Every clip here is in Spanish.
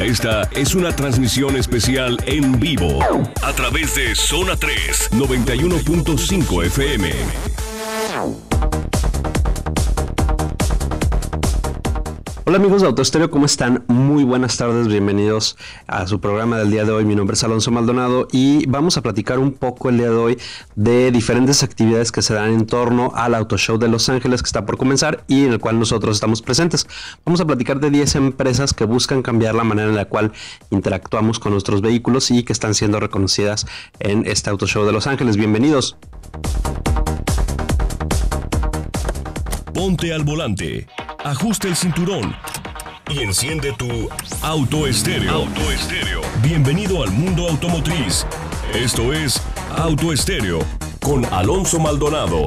Esta es una transmisión especial en vivo a través de Zona 3 91.5 FM. Hola amigos de Autostereo, ¿cómo están? Muy buenas tardes, bienvenidos a su programa del día de hoy. Mi nombre es Alonso Maldonado y vamos a platicar un poco el día de hoy de diferentes actividades que se dan en torno al Auto Show de Los Ángeles que está por comenzar y en el cual nosotros estamos presentes. Vamos a platicar de 10 empresas que buscan cambiar la manera en la cual interactuamos con nuestros vehículos y que están siendo reconocidas en este Auto Show de Los Ángeles. Bienvenidos. Ponte al volante ajusta el cinturón y enciende tu auto estéreo. Auto estéreo. Bienvenido al mundo automotriz. Esto es Auto estéreo con Alonso Maldonado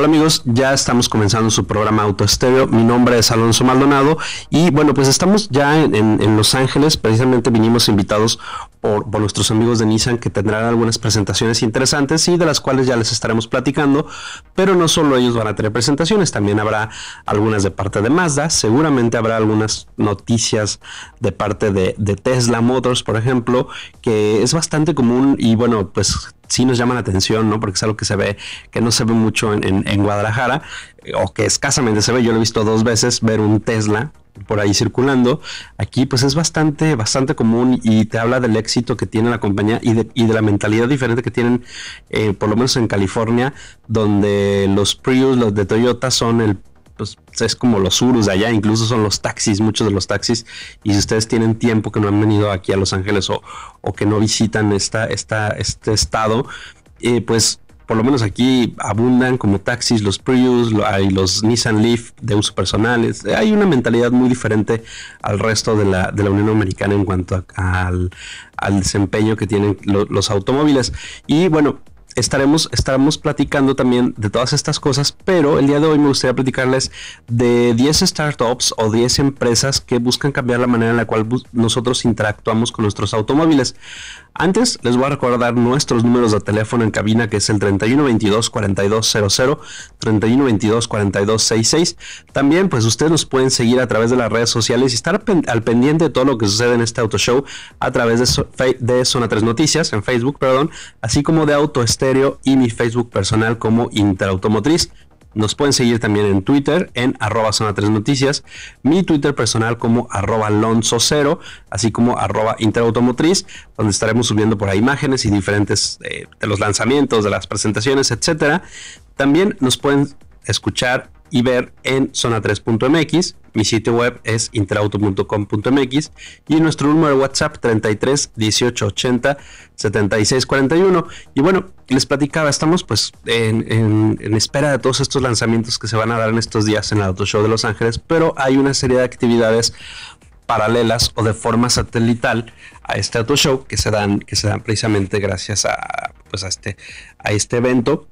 Hola amigos, ya estamos comenzando su programa estéreo. Mi nombre es Alonso Maldonado y bueno, pues estamos ya en, Los Ángeles. Precisamente vinimos invitados por, nuestros amigos de Nissan que tendrán algunas presentaciones interesantes y de las cuales ya les estaremos platicando. Pero no solo ellos van a tener presentaciones, también habrá algunas de parte de Mazda. Seguramente habrá algunas noticias de parte de Tesla Motors, por ejemplo, que es bastante común y bueno, pues sí nos llama la atención, ¿no? Porque es algo que se ve, que no se ve mucho en, Guadalajara, eh, o que escasamente se ve. Yo lo he visto dos veces, ver un Tesla por ahí circulando. Aquí pues es bastante, bastante común y te habla del éxito que tiene la compañía y de, y de la mentalidad diferente que tienen, eh, por lo menos en California, donde los Prius, los de Toyota son el pues es como los surus de allá, incluso son los taxis, muchos de los taxis. Y si ustedes tienen tiempo que no han venido aquí a Los Ángeles o, que no visitan esta, esta, este estado, eh, pues por lo menos aquí abundan como taxis, los Prius, hay los Nissan Leaf de uso personal. hay una mentalidad muy diferente al resto de la, de la Unión Americana en cuanto al, desempeño que tienen los automóviles. Y bueno, estaremos, platicando también de todas estas cosas, pero el día de hoy me gustaría platicarles de 10 startups o 10 empresas que buscan cambiar la manera en la cual nosotros interactuamos con nuestros automóviles. Antes les voy a recordar nuestros números de teléfono en cabina que es el 3122-4200, 3122-4266. También pues ustedes nos pueden seguir a través de las redes sociales y estar al pendiente de todo lo que sucede en este auto show a través de, Zona 3 Noticias, en Facebook, perdón, así como de Auto este y mi Facebook personal como Interautomotriz. Nos pueden seguir también en Twitter, en arroba zona 3 noticias, mi Twitter personal como arroba alonso 0, así como arroba interautomotriz, donde estaremos subiendo por ahí imágenes y diferentes eh, de los lanzamientos, de las presentaciones, etcétera. También nos pueden escuchar y ver en zona3.mx. Mi sitio web es intrauto.com.mx y nuestro número de WhatsApp 33 18 80 76 41. Y bueno, les platicaba, estamos pues en, espera de todos estos lanzamientos que se van a dar en estos días en el Auto Show de Los Ángeles, pero hay una serie de actividades paralelas o de forma satelital a este auto show que se dan que se dan precisamente gracias a pues este a este evento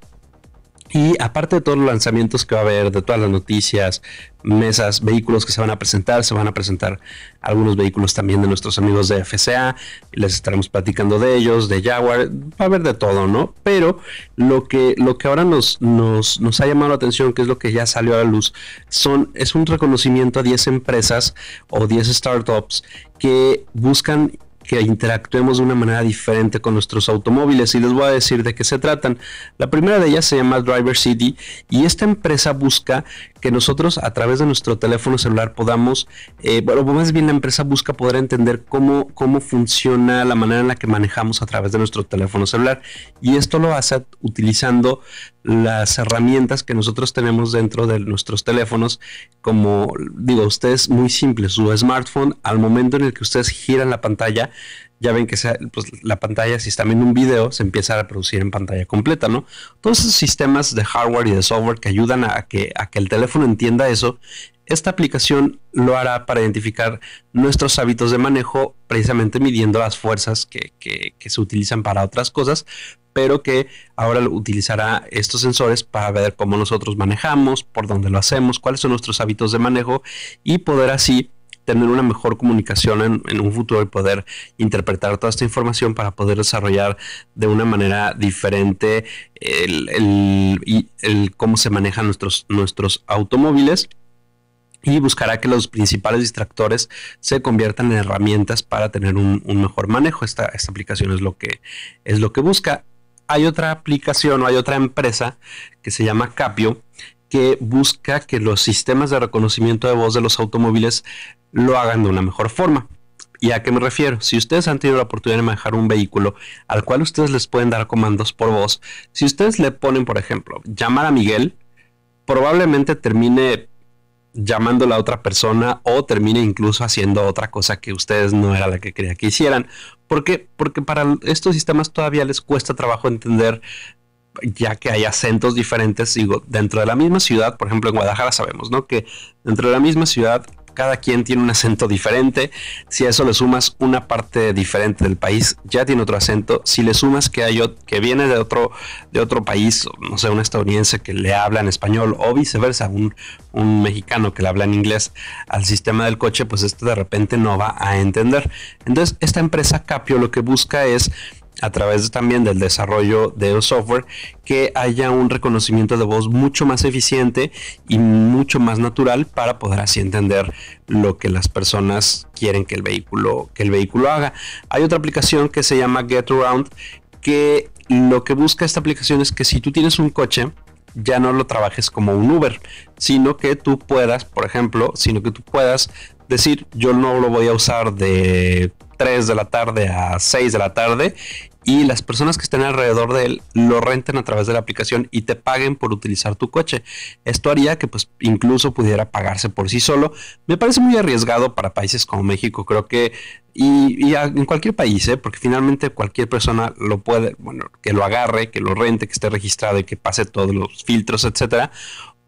y aparte de todos los lanzamientos que va a haber, de todas las noticias, mesas, vehículos que se van a presentar, se van a presentar algunos vehículos también de nuestros amigos de FCA, les estaremos platicando de ellos, de Jaguar, va a haber de todo, ¿no? Pero lo que, lo que ahora nos, nos, nos ha llamado la atención, que es lo que ya salió a la luz, son, es un reconocimiento a 10 empresas o 10 startups que buscan que interactuemos de una manera diferente con nuestros automóviles y les voy a decir de qué se tratan. La primera de ellas se llama Driver City y esta empresa busca que nosotros a través de nuestro teléfono celular podamos, eh, bueno, más bien la empresa busca poder entender cómo, cómo funciona la manera en la que manejamos a través de nuestro teléfono celular. Y esto lo hace utilizando las herramientas que nosotros tenemos dentro de nuestros teléfonos, como digo, ustedes muy simple, su smartphone, al momento en el que ustedes giran la pantalla, ya ven que pues, la pantalla, si está viendo un video, se empieza a reproducir en pantalla completa, ¿no? Todos esos sistemas de hardware y de software que ayudan a que, que el teléfono entienda eso, esta aplicación lo hará para identificar nuestros hábitos de manejo, precisamente midiendo las fuerzas que, que se utilizan para otras cosas, pero que ahora utilizará estos sensores para ver cómo nosotros manejamos, por dónde lo hacemos, cuáles son nuestros hábitos de manejo y poder así tener una mejor comunicación en, un futuro y poder interpretar toda esta información para poder desarrollar de una manera diferente el, el, cómo se manejan nuestros, nuestros automóviles y buscará que los principales distractores se conviertan en herramientas para tener un, mejor manejo. Esta, esta, aplicación es lo que es lo que busca. Hay otra aplicación o hay otra empresa que se llama Capio que busca que los sistemas de reconocimiento de voz de los automóviles lo hagan de una mejor forma. ¿Y a qué me refiero? Si ustedes han tenido la oportunidad de manejar un vehículo al cual ustedes les pueden dar comandos por voz, si ustedes le ponen, por ejemplo, llamar a Miguel, probablemente termine llamando a la otra persona o termine incluso haciendo otra cosa que ustedes no era la que quería que hicieran. ¿Por qué? Porque para estos sistemas todavía les cuesta trabajo entender ya que hay acentos diferentes, digo, dentro de la misma ciudad, por ejemplo en Guadalajara sabemos, ¿no? Que dentro de la misma ciudad cada quien tiene un acento diferente. Si a eso le sumas una parte diferente del país, ya tiene otro acento. Si le sumas que hay que viene de otro, de otro país, no sé, un estadounidense que le habla en español o viceversa, un, un mexicano que le habla en inglés al sistema del coche, pues este de repente no va a entender. Entonces, esta empresa Capio lo que busca es a través también del desarrollo de software, que haya un reconocimiento de voz mucho más eficiente y mucho más natural para poder así entender lo que las personas quieren que el vehículo, que el vehículo haga. Hay otra aplicación que se llama Get Around que lo que busca esta aplicación es que si tú tienes un coche, ya no lo trabajes como un Uber, sino que tú puedas, por ejemplo, sino que tú puedas decir, yo no lo voy a usar de 3 de la tarde a 6 de la tarde y las personas que estén alrededor de él lo renten a través de la aplicación y te paguen por utilizar tu coche. Esto haría que pues incluso pudiera pagarse por sí solo. Me parece muy arriesgado para países como México, creo que y, en cualquier país, ¿eh? porque finalmente cualquier persona lo puede, bueno, que lo agarre, que lo rente, que esté registrado y que pase todos los filtros, etcétera,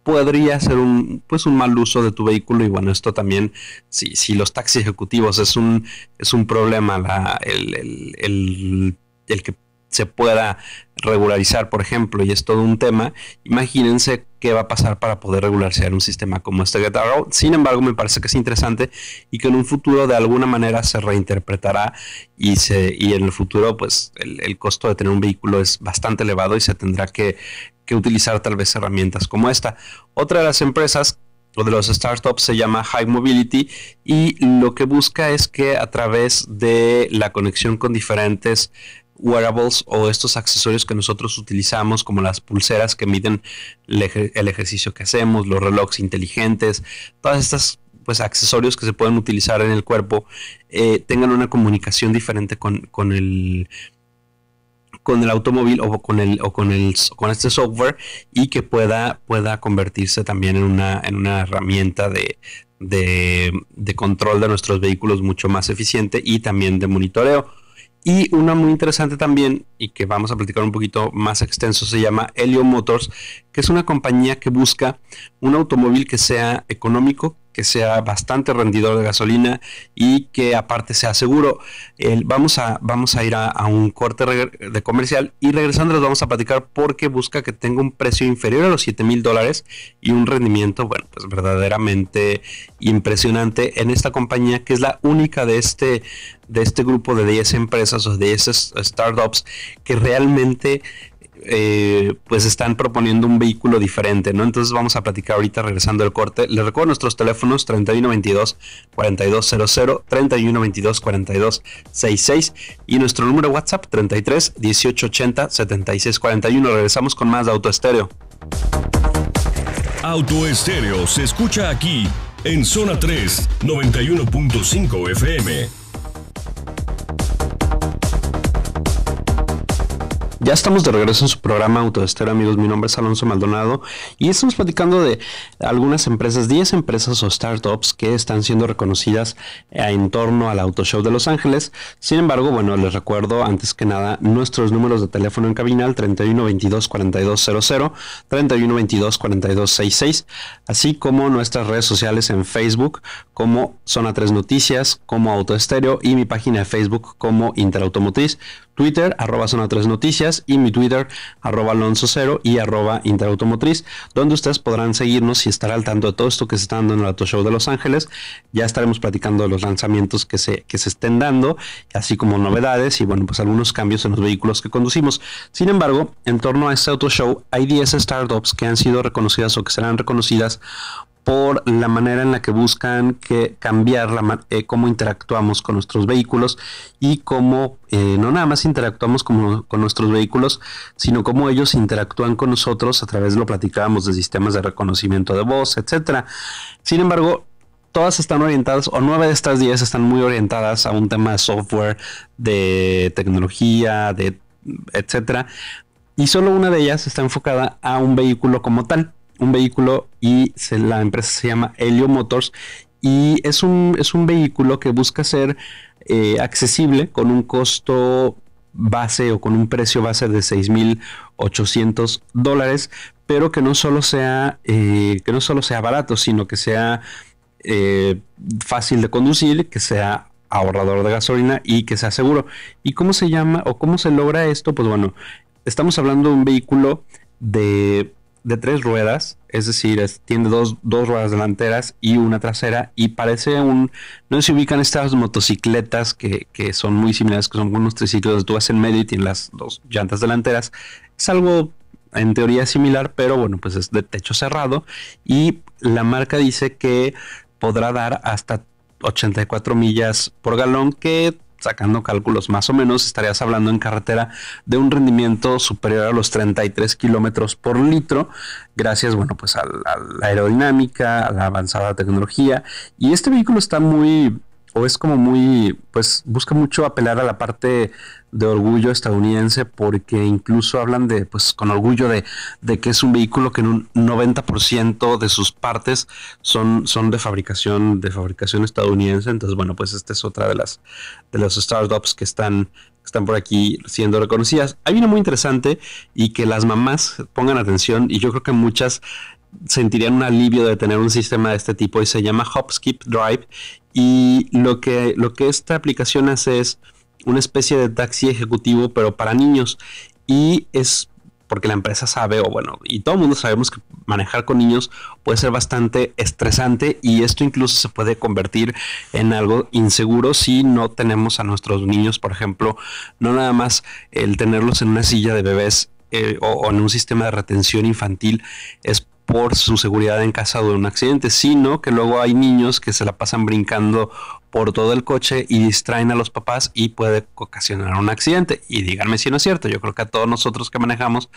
podría ser un, pues un mal uso de tu vehículo y bueno, esto también, si, los taxis ejecutivos es un, es un problema, el, el, el, el que se pueda regularizar, por ejemplo, y es todo un tema, imagínense qué va a pasar para poder en un sistema como este Sin embargo, me parece que es interesante y que en un futuro de alguna manera se reinterpretará y, se, y en el futuro pues el, costo de tener un vehículo es bastante elevado y se tendrá que, que utilizar tal vez herramientas como esta. Otra de las empresas o de los startups se llama High Mobility y lo que busca es que a través de la conexión con diferentes wearables o estos accesorios que nosotros utilizamos, como las pulseras que miden el, ejercicio que hacemos, los relojes inteligentes, todas estas pues accesorios que se pueden utilizar en el cuerpo eh, tengan una comunicación diferente con, el con el automóvil o con el o con con este software y que pueda pueda convertirse también en una en una herramienta de, de control de nuestros vehículos mucho más eficiente y también de monitoreo. Y una muy interesante también, y que vamos a platicar un poquito más extenso, se llama Helio Motors, que es una compañía que busca un automóvil que sea económico, que sea bastante rendidor de gasolina y que aparte sea seguro. El, vamos, a, vamos a ir a, a un corte de comercial y regresando les vamos a platicar porque busca que tenga un precio inferior a los 7 mil dólares y un rendimiento, bueno, pues verdaderamente impresionante en esta compañía que es la única de este, de este grupo de 10 empresas o de 10 startups que realmente eh, pues están proponiendo un vehículo diferente, ¿no? Entonces vamos a platicar ahorita regresando al corte. Les recuerdo nuestros teléfonos 3122-4200, 3122-4266 y nuestro número WhatsApp 33 7641. Regresamos con más de Auto Estéreo se escucha aquí en zona 3, 91.5 FM. Ya estamos de regreso en su programa Estéreo amigos. Mi nombre es Alonso Maldonado y estamos platicando de algunas empresas, 10 empresas o startups que están siendo reconocidas eh, en torno al Auto Show de Los Ángeles. Sin embargo, bueno, les recuerdo antes que nada nuestros números de teléfono en cabina al 31 4200 3122-4266, así como nuestras redes sociales en Facebook como Zona 3 Noticias, como Autoestereo y mi página de Facebook como Interautomotriz. Twitter, arroba Zona 3 Noticias y mi Twitter, arroba Alonso 0 y arroba Interautomotriz, donde ustedes podrán seguirnos y estar al tanto de todo esto que se está dando en el Auto Show de Los Ángeles. Ya estaremos platicando de los lanzamientos que se, que se estén dando, así como novedades y bueno, pues algunos cambios en los vehículos que conducimos. Sin embargo, en torno a este Auto Show hay 10 startups que han sido reconocidas o que serán reconocidas por la manera en la que buscan que cambiar eh, cómo interactuamos con nuestros vehículos y cómo eh, no nada más interactuamos con nuestros vehículos, sino cómo ellos interactúan con nosotros a través, lo platicábamos, de sistemas de reconocimiento de voz, etcétera. Sin embargo, todas están orientadas, o nueve de estas diez están muy orientadas a un tema de software, de tecnología, de etcétera. Y solo una de ellas está enfocada a un vehículo como tal un vehículo y la empresa se llama Helio Motors y es un, es un vehículo que busca ser eh, accesible con un costo base o con un precio base de 6.800 dólares, pero que no solo sea, eh, que no sea barato, sino que sea eh, fácil de conducir, que sea ahorrador de gasolina y que sea seguro. ¿Y cómo se llama o cómo se logra esto? Pues bueno, estamos hablando de un vehículo de de tres ruedas, es decir, tiene dos, ruedas delanteras y una trasera y parece un... No se ubican estas motocicletas que, son muy similares, que son unos triciclos, tú vas en medio y tienes las dos llantas delanteras. Es algo en teoría similar, pero bueno, pues es de techo cerrado y la marca dice que podrá dar hasta 84 millas por galón, que sacando cálculos más o menos, estarías hablando en carretera de un rendimiento superior a los 33 kilómetros por litro, gracias, bueno, pues a la, a la aerodinámica, a la avanzada tecnología. Y este vehículo está muy o es como muy, pues busca mucho apelar a la parte de orgullo estadounidense porque incluso hablan de, pues con orgullo de, de que es un vehículo que en un 90% de sus partes son, son de fabricación, de fabricación estadounidense. Entonces, bueno, pues esta es otra de las, de las startups que están, están por aquí siendo reconocidas. Hay viene muy interesante y que las mamás pongan atención y yo creo que muchas sentirían un alivio de tener un sistema de este tipo y se llama Hopskip Drive y lo que, lo que esta aplicación hace es una especie de taxi ejecutivo pero para niños y es porque la empresa sabe, o bueno, y todo el mundo sabemos que manejar con niños puede ser bastante estresante y esto incluso se puede convertir en algo inseguro si no tenemos a nuestros niños, por ejemplo, no nada más el tenerlos en una silla de bebés eh, o, en un sistema de retención infantil es por su seguridad en casa de un accidente, sino que luego hay niños que se la pasan brincando por todo el coche y distraen a los papás y puede ocasionar un accidente. Y díganme si no es cierto, yo creo que a todos nosotros que manejamos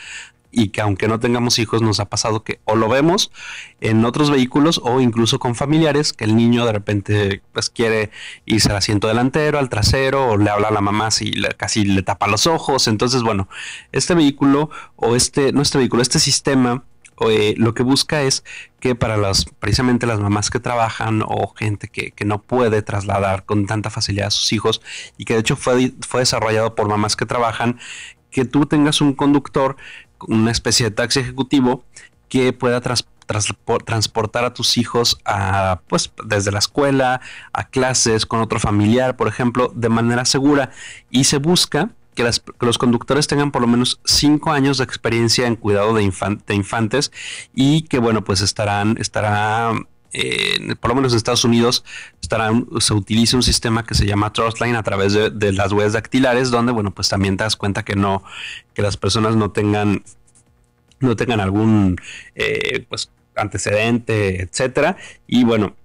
y que aunque no tengamos hijos nos ha pasado que o lo vemos en otros vehículos o incluso con familiares que el niño de repente pues quiere irse al asiento delantero, al trasero o le habla a la mamá si casi le tapa los ojos. Entonces bueno, este vehículo o este, no este vehículo, este sistema eh, lo que busca es que para las, precisamente las mamás que trabajan o gente que, no puede trasladar con tanta facilidad a sus hijos y que de hecho fue, fue desarrollado por mamás que trabajan, que tú tengas un conductor, una especie de taxi ejecutivo que pueda transportar a tus hijos a, pues, desde la escuela, a clases, con otro familiar, por ejemplo, de manera segura. Y se busca que, los conductores tengan por lo menos cinco años de experiencia en cuidado de, infantes y que, bueno, pues estarán, estará, eh, por lo menos en Estados Unidos, estarán, se utiliza un sistema que se llama Trustline a través de, las huellas dactilares, donde, bueno, pues también te das cuenta que no, que las personas no tengan, no tengan algún, eh, pues, antecedente, etcétera. Y bueno,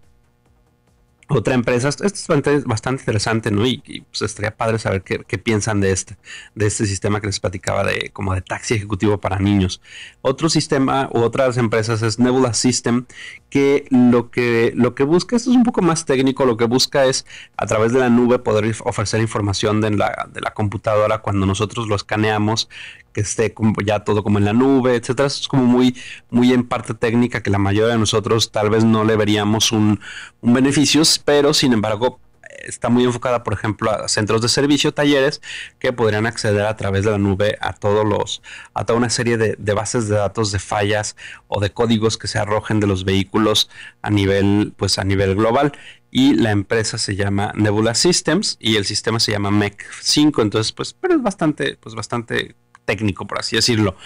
otra empresa. Esto es bastante, interesante, ¿no? Y, pues estaría padre saber qué, piensan de este, de este sistema que les platicaba de como de taxi ejecutivo para niños. Otro sistema u otras empresas es Nebula System, que lo que, lo que busca, esto es un poco más técnico, lo que busca es a través de la nube poder ofrecer información de la, de la computadora cuando nosotros lo escaneamos que esté ya todo como en la nube, etcétera. es como muy, muy en parte técnica que la mayoría de nosotros tal vez no le veríamos un, un beneficio, pero sin embargo está muy enfocada, por ejemplo, a centros de servicio, talleres que podrían acceder a través de la nube a todos los, a toda una serie de, bases de datos de fallas o de códigos que se arrojen de los vehículos a nivel, pues a nivel global. Y la empresa se llama Nebula Systems y el sistema se llama MEC 5. Entonces, pues, pero es bastante, pues bastante técnico, por así decirlo.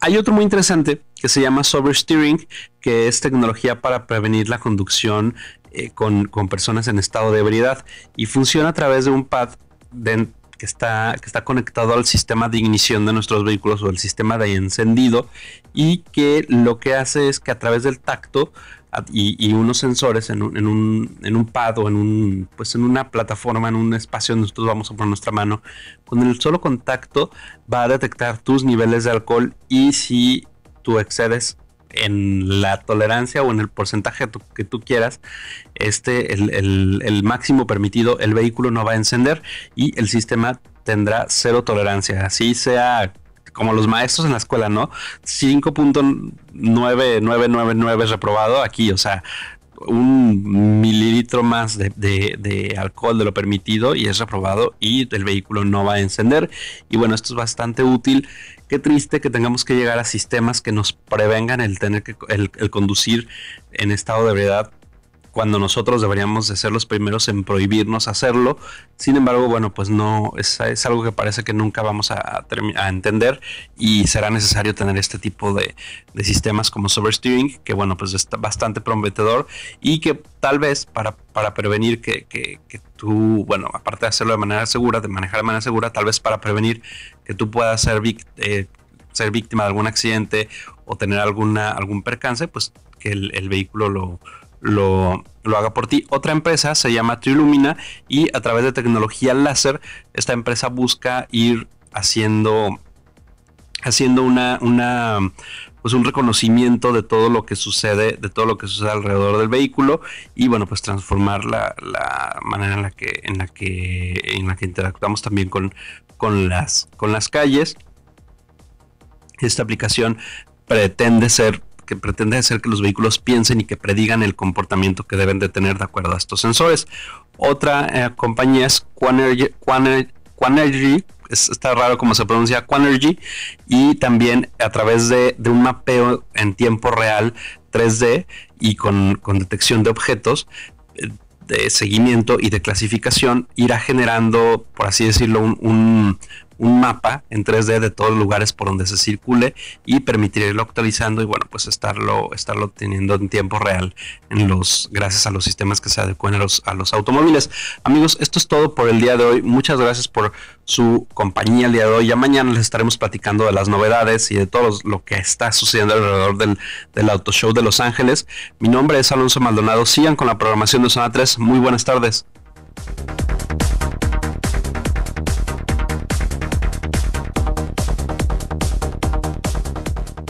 Hay otro muy interesante que se llama Steering, que es tecnología para prevenir la conducción eh, con, con, personas en estado de ebriedad y funciona a través de un pad de, que está, que está conectado al sistema de ignición de nuestros vehículos o el sistema de encendido y que lo que hace es que a través del tacto y, unos sensores en un, en, en un pad o en, pues en una plataforma, en un espacio donde nosotros vamos a poner nuestra mano, con el solo contacto va a detectar tus niveles de alcohol y si tú excedes en la tolerancia o en el porcentaje que tú quieras, este, el, máximo permitido, el vehículo no va a encender y el sistema tendrá cero tolerancia. Así sea como los maestros en la escuela, ¿no? 5.9999 reprobado aquí, o sea, un mililitro más de, de, alcohol de lo permitido y es reprobado y el vehículo no va a encender. Y bueno, esto es bastante útil Qué triste que tengamos que llegar a sistemas que nos prevengan el tener que el, el conducir en estado de ebriedad cuando nosotros deberíamos de ser los primeros en prohibirnos hacerlo. Sin embargo, bueno, pues no, es, es algo que parece que nunca vamos a, entender y será necesario tener este tipo de, sistemas como Sobersteering, que bueno, pues está bastante prometedor y que tal vez para, para prevenir que, que, tú, bueno, aparte de hacerlo de manera segura, de manejar de manera segura, tal vez para prevenir que tú puedas ser víctima. Eh, ser víctima de algún accidente o tener alguna, algún percance, pues que el, el vehículo lo, lo, lo haga por ti. Otra empresa se llama Trilumina y a través de tecnología láser, esta empresa busca ir haciendo, haciendo una, una, pues un reconocimiento de todo lo que sucede, de todo lo que sucede alrededor del vehículo y bueno, pues transformar la, manera en la que, en la que, interactuamos también con, con las, con las calles. Esta aplicación pretende ser que pretende hacer que los vehículos piensen y que predigan el comportamiento que deben de tener de acuerdo a estos sensores. Otra eh, compañía es Quanergy, está raro como se pronuncia, Quanergy, y también a través de, un mapeo en tiempo real 3D y con, detección de objetos, eh, de seguimiento y de clasificación irá generando, por así decirlo, un, un mapa en 3D de todos los lugares por donde se circule y permitirlo actualizando y bueno, pues estarlo, estarlo teniendo en tiempo real en los, gracias a los sistemas que se adecuen a los, a los automóviles. Amigos, esto es todo por el día de hoy. Muchas gracias por su compañía el día de hoy. Ya mañana les estaremos platicando de las novedades y de todo lo que está sucediendo alrededor del, del Auto Show de Los Ángeles. Mi nombre es Alonso Maldonado. Sigan con la programación de Zona 3. Muy buenas tardes.